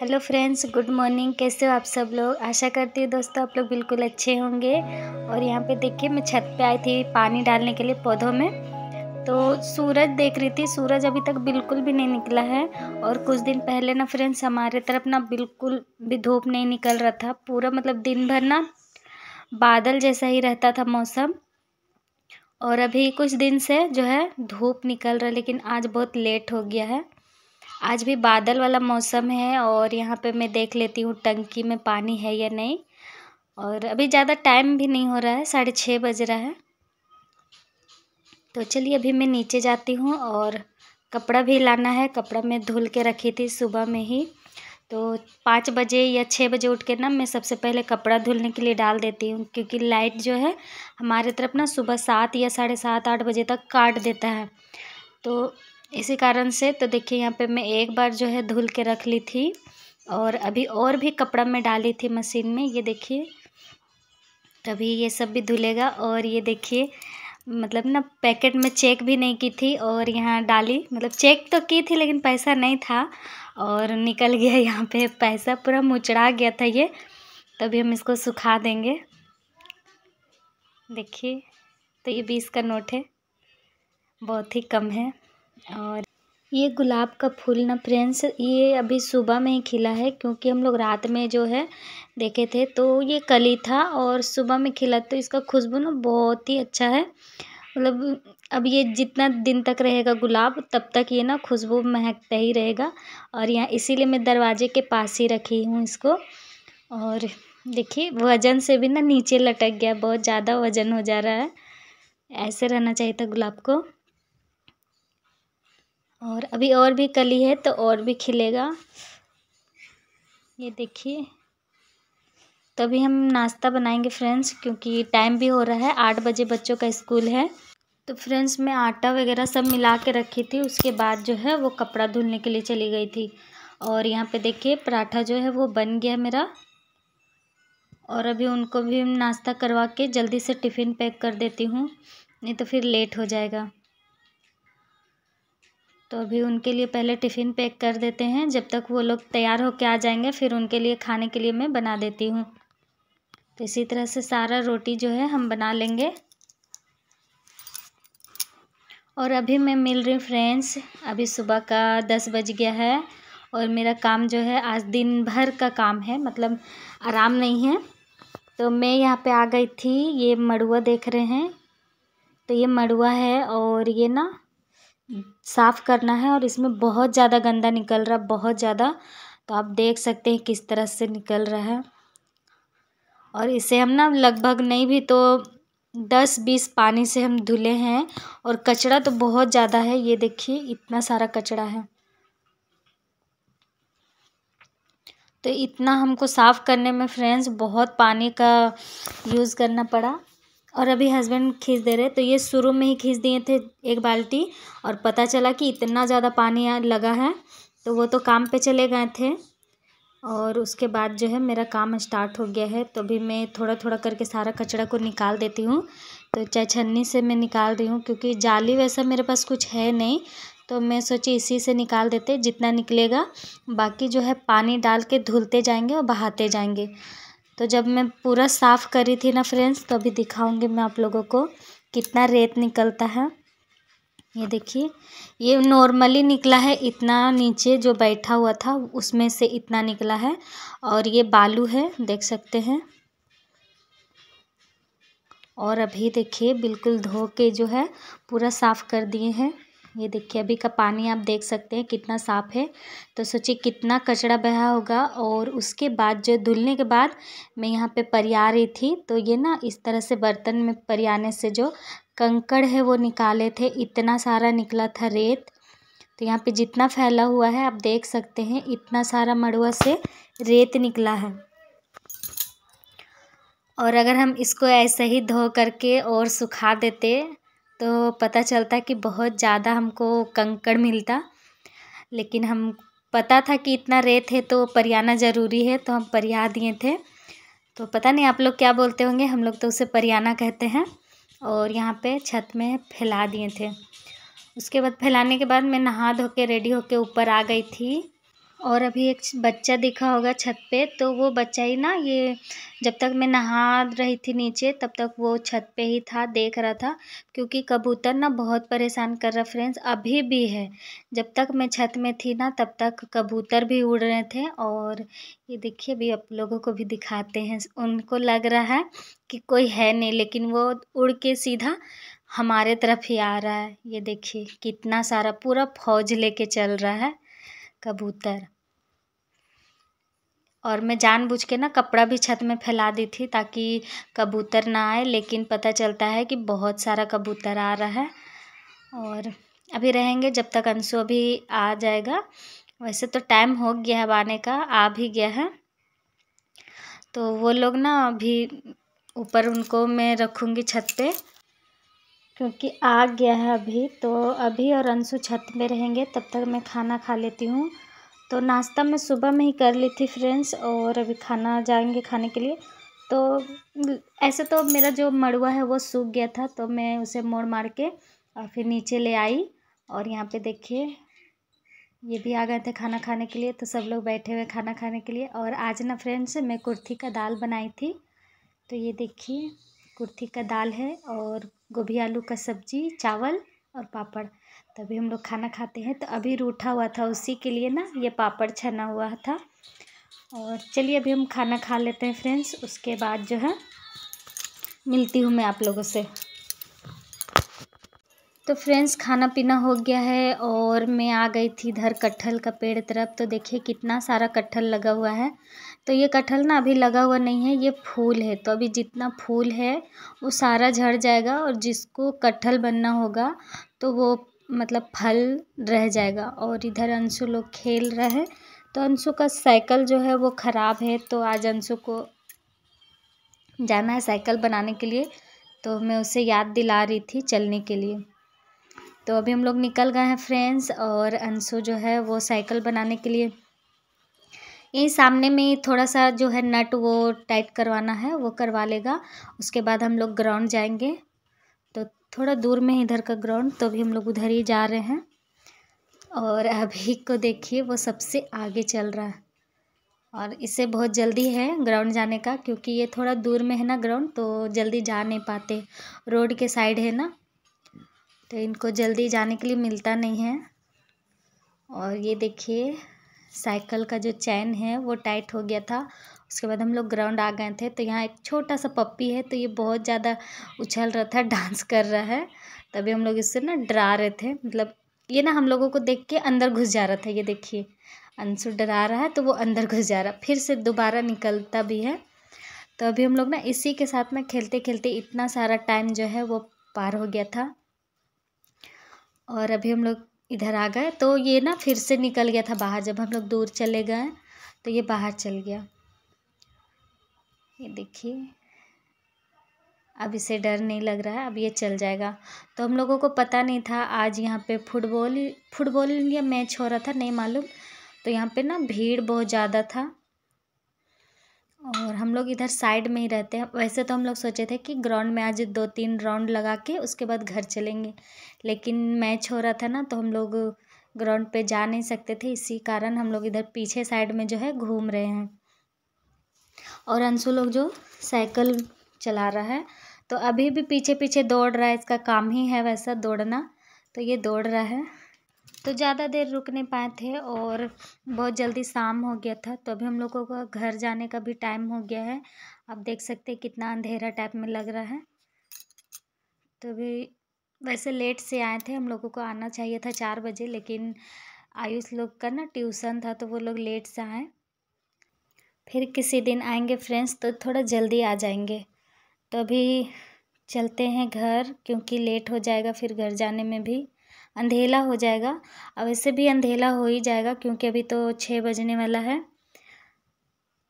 hello friends good morning कैसे हो आप सब लोग आशा करती हूँ दोस्तों आप लोग बिल्कुल अच्छे होंगे और यहाँ पे देखिए मैं छत पे आई थी पानी डालने के लिए पौधों में तो सूरज देख रही थी सूरज अभी तक बिल्कुल भी नहीं निकला है और कुछ दिन पहले ना फ्रेंड्स हमारे तरफ ना बिल्कुल भी धूप नहीं निकल रहा था पूरा मतलब दिन भर ना बादल जैसा ही रहता था मौसम और अभी कुछ दिन से जो है धूप निकल रहा लेकिन आज बहुत लेट हो गया है आज भी बादल वाला मौसम है और यहाँ पे मैं देख लेती हूँ टंकी में पानी है या नहीं और अभी ज़्यादा टाइम भी नहीं हो रहा है साढ़े छः बज रहा है तो चलिए अभी मैं नीचे जाती हूँ और कपड़ा भी लाना है कपड़ा मैं धुल के रखी थी सुबह में ही तो पाँच बजे या छः बजे उठ के ना मैं सबसे पहले कपड़ा धुलने के लिए डाल देती हूँ क्योंकि लाइट जो है हमारे तरफ ना सुबह सात या साढ़े सात आठ बजे तक काट देता है तो इसी कारण से तो देखिए यहाँ पे मैं एक बार जो है धुल के रख ली थी और अभी और भी कपड़ा मैं डाली थी मशीन में ये देखिए तभी ये सब भी धुलेगा और ये देखिए मतलब ना पैकेट में चेक भी नहीं की थी और यहाँ डाली मतलब चेक तो की थी लेकिन पैसा नहीं था और निकल गया यहाँ पे पैसा पूरा मुचड़ा गया था ये तभी हम इसको सुखा देंगे देखिए तो ये बीस का नोट है बहुत ही कम है और ये गुलाब का फूल ना फ्रेंड्स ये अभी सुबह में ही खिला है क्योंकि हम लोग रात में जो है देखे थे तो ये कली था और सुबह में खिला तो इसका खुशबू ना बहुत ही अच्छा है मतलब अब ये जितना दिन तक रहेगा गुलाब तब तक ये ना खुशबू महकता ही रहेगा और यहाँ इसीलिए मैं दरवाजे के पास ही रखी हूँ इसको और देखिए वज़न से भी ना नीचे लटक गया बहुत ज़्यादा वज़न हो जा रहा है ऐसे रहना चाहिए था गुलाब को और अभी और भी कली है तो और भी खिलेगा ये देखिए तो अभी हम नाश्ता बनाएंगे फ्रेंड्स क्योंकि टाइम भी हो रहा है आठ बजे बच्चों का स्कूल है तो फ्रेंड्स मैं आटा वगैरह सब मिला के रखी थी उसके बाद जो है वो कपड़ा धुलने के लिए चली गई थी और यहाँ पे देखिए पराठा जो है वो बन गया मेरा और अभी उनको भी नाश्ता करवा के जल्दी से टिफ़िन पैक कर देती हूँ नहीं तो फिर लेट हो जाएगा तो अभी उनके लिए पहले टिफ़िन पैक कर देते हैं जब तक वो लोग तैयार होकर आ जाएंगे फिर उनके लिए खाने के लिए मैं बना देती हूँ तो इसी तरह से सारा रोटी जो है हम बना लेंगे और अभी मैं मिल रही फ्रेंड्स अभी सुबह का दस बज गया है और मेरा काम जो है आज दिन भर का काम है मतलब आराम नहीं है तो मैं यहाँ पे आ गई थी ये मड़ुआ देख रहे हैं तो ये मड़ुआ है और ये ना साफ़ करना है और इसमें बहुत ज़्यादा गंदा निकल रहा है बहुत ज़्यादा तो आप देख सकते हैं किस तरह से निकल रहा है और इसे हम ना लगभग नहीं भी तो दस बीस पानी से हम धुले हैं और कचड़ा तो बहुत ज़्यादा है ये देखिए इतना सारा कचड़ा है तो इतना हमको साफ़ करने में फ्रेंड्स बहुत पानी का यूज़ करना पड़ा और अभी हस्बैंड खींच दे रहे तो ये शुरू में ही खींच दिए थे एक बाल्टी और पता चला कि इतना ज़्यादा पानी लगा है तो वो तो काम पे चले गए थे और उसके बाद जो है मेरा काम स्टार्ट हो गया है तो अभी मैं थोड़ा थोड़ा करके सारा कचरा को निकाल देती हूँ तो चाहे छन्नी से मैं निकाल रही हूँ क्योंकि जाली वैसा मेरे पास कुछ है नहीं तो मैं सोची इसी से निकाल देते जितना निकलेगा बाकी जो है पानी डाल के धुलते जाएंगे और बहाते जाएंगे तो जब मैं पूरा साफ़ करी थी ना फ्रेंड्स तो अभी दिखाऊंगी मैं आप लोगों को कितना रेत निकलता है ये देखिए ये नॉर्मली निकला है इतना नीचे जो बैठा हुआ था उसमें से इतना निकला है और ये बालू है देख सकते हैं और अभी देखिए बिल्कुल धो के जो है पूरा साफ़ कर दिए हैं ये देखिए अभी का पानी आप देख सकते हैं कितना साफ़ है तो सोचिए कितना कचरा बहा होगा और उसके बाद जो धुलने के बाद मैं यहाँ पे परिया रही थी तो ये ना इस तरह से बर्तन में परियाने से जो कंकड़ है वो निकाले थे इतना सारा निकला था रेत तो यहाँ पे जितना फैला हुआ है आप देख सकते हैं इतना सारा मड़ुआ से रेत निकला है और अगर हम इसको ऐसे ही धो करके और सुखा देते तो पता चलता कि बहुत ज़्यादा हमको कंकड़ मिलता लेकिन हम पता था कि इतना रेत है तो परियाना ज़रूरी है तो हम परिया दिए थे तो पता नहीं आप लोग क्या बोलते होंगे हम लोग तो उसे परियाना कहते हैं और यहाँ पे छत में फैला दिए थे उसके बाद फैलाने के बाद मैं नहा धो के रेडी होके ऊपर आ गई थी और अभी एक बच्चा दिखा होगा छत पे तो वो बच्चा ही ना ये जब तक मैं नहा रही थी नीचे तब तक वो छत पे ही था देख रहा था क्योंकि कबूतर ना बहुत परेशान कर रहा फ्रेंड्स अभी भी है जब तक मैं छत में थी ना तब तक कबूतर भी उड़ रहे थे और ये देखिए अभी आप लोगों को भी दिखाते हैं उनको लग रहा है कि कोई है नहीं लेकिन वो उड़ के सीधा हमारे तरफ ही आ रहा है ये देखिए कितना सारा पूरा फौज लेके चल रहा है कबूतर और मैं जानबूझ के ना कपड़ा भी छत में फैला दी थी ताकि कबूतर ना आए लेकिन पता चलता है कि बहुत सारा कबूतर आ रहा है और अभी रहेंगे जब तक अंशु अभी आ जाएगा वैसे तो टाइम हो गया है आने का आ भी गया है तो वो लोग ना अभी ऊपर उनको मैं रखूँगी छत पे क्योंकि आ गया है अभी तो अभी और अंशु छत में रहेंगे तब तक मैं खाना खा लेती हूँ तो नाश्ता मैं सुबह में ही कर ली थी फ्रेंड्स और अभी खाना जाएंगे खाने के लिए तो ऐसे तो मेरा जो मड़ुआ है वो सूख गया था तो मैं उसे मोड़ मार के और फिर नीचे ले आई और यहाँ पे देखिए ये भी आ गए थे खाना खाने के लिए तो सब लोग बैठे हुए खाना खाने के लिए और आज ना फ्रेंड्स मैं कुर्थी का दाल बनाई थी तो ये देखिए कुर्थी का दाल है और गोभी आलू का सब्जी चावल और पापड़ तभी हम लोग खाना खाते हैं तो अभी रूठा हुआ था उसी के लिए ना ये पापड़ छना हुआ था और चलिए अभी हम खाना खा लेते हैं फ्रेंड्स उसके बाद जो है मिलती हूँ मैं आप लोगों से तो फ्रेंड्स खाना पीना हो गया है और मैं आ गई थी इधर कटहल का पेड़ तरफ तो देखिए कितना सारा कटहल लगा हुआ है तो ये कटहल ना अभी लगा हुआ नहीं है ये फूल है तो अभी जितना फूल है वो सारा झड़ जाएगा और जिसको कटहल बनना होगा तो वो मतलब फल रह जाएगा और इधर अंशु लोग खेल रहे हैं तो अंशु का साइकिल जो है वो ख़राब है तो आज अंशु को जाना है साइकिल बनाने के लिए तो मैं उसे याद दिला रही थी चलने के लिए तो अभी हम लोग निकल गए हैं फ्रेंड्स और अंशु जो है वो साइकिल बनाने के लिए ये सामने में थोड़ा सा जो है नट वो टाइट करवाना है वो करवा लेगा उसके बाद हम लोग ग्राउंड जाएंगे तो थोड़ा दूर में इधर का ग्राउंड तो भी हम लोग उधर ही जा रहे हैं और अभी को देखिए वो सबसे आगे चल रहा है और इसे बहुत जल्दी है ग्राउंड जाने का क्योंकि ये थोड़ा दूर में है ना ग्राउंड तो जल्दी जा नहीं पाते रोड के साइड है ना तो इनको जल्दी जाने के लिए मिलता नहीं है और ये देखिए साइकिल का जो चैन है वो टाइट हो गया था उसके बाद हम लोग ग्राउंड आ गए थे तो यहाँ एक छोटा सा पप्पी है तो ये बहुत ज़्यादा उछल रहा था डांस कर रहा है तभी हम लोग इससे ना डरा रहे थे मतलब ये ना हम लोगों को देख के अंदर घुस जा रहा था ये देखिए अंशु डरा रहा है तो वो अंदर घुस जा रहा फिर से दोबारा निकलता भी है तो अभी हम लोग ना इसी के साथ में खेलते खेलते इतना सारा टाइम जो है वो पार हो गया था और अभी हम लोग इधर आ गए तो ये ना फिर से निकल गया था बाहर जब हम लोग दूर चले गए तो ये बाहर चल गया ये देखिए अब इसे डर नहीं लग रहा है अब ये चल जाएगा तो हम लोगों को पता नहीं था आज यहाँ पे फुटबॉल फुटबॉल या मैच हो रहा था नहीं मालूम तो यहाँ पे ना भीड़ बहुत ज़्यादा था और हम लोग इधर साइड में ही रहते हैं वैसे तो हम लोग सोचे थे कि ग्राउंड में आज दो तीन राउंड लगा के उसके बाद घर चलेंगे लेकिन मैच हो रहा था ना तो हम लोग ग्राउंड पे जा नहीं सकते थे इसी कारण हम लोग इधर पीछे साइड में जो है घूम रहे हैं और अंशु लोग जो साइकिल चला रहा है तो अभी भी पीछे पीछे दौड़ रहा है इसका काम ही है वैसा दौड़ना तो ये दौड़ रहा है तो ज़्यादा देर रुक नहीं पाए थे और बहुत जल्दी शाम हो गया था तो अभी हम लोगों का घर जाने का भी टाइम हो गया है आप देख सकते हैं कितना अंधेरा टाइप में लग रहा है तो अभी वैसे लेट से आए थे हम लोगों को आना चाहिए था चार बजे लेकिन आयुष लोग का ना ट्यूसन था तो वो लोग लेट से आए फिर किसी दिन आएंगे फ्रेंड्स तो थोड़ा जल्दी आ जाएंगे तो अभी चलते हैं घर क्योंकि लेट हो जाएगा फिर घर जाने में भी अंधेला हो जाएगा अब वैसे भी अंधेला हो ही जाएगा क्योंकि अभी तो छः बजने वाला है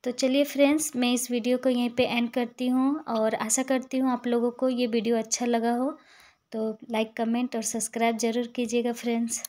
तो चलिए फ्रेंड्स मैं इस वीडियो को यहीं पे एंड करती हूँ और आशा करती हूँ आप लोगों को ये वीडियो अच्छा लगा हो तो लाइक कमेंट और सब्सक्राइब ज़रूर कीजिएगा फ्रेंड्स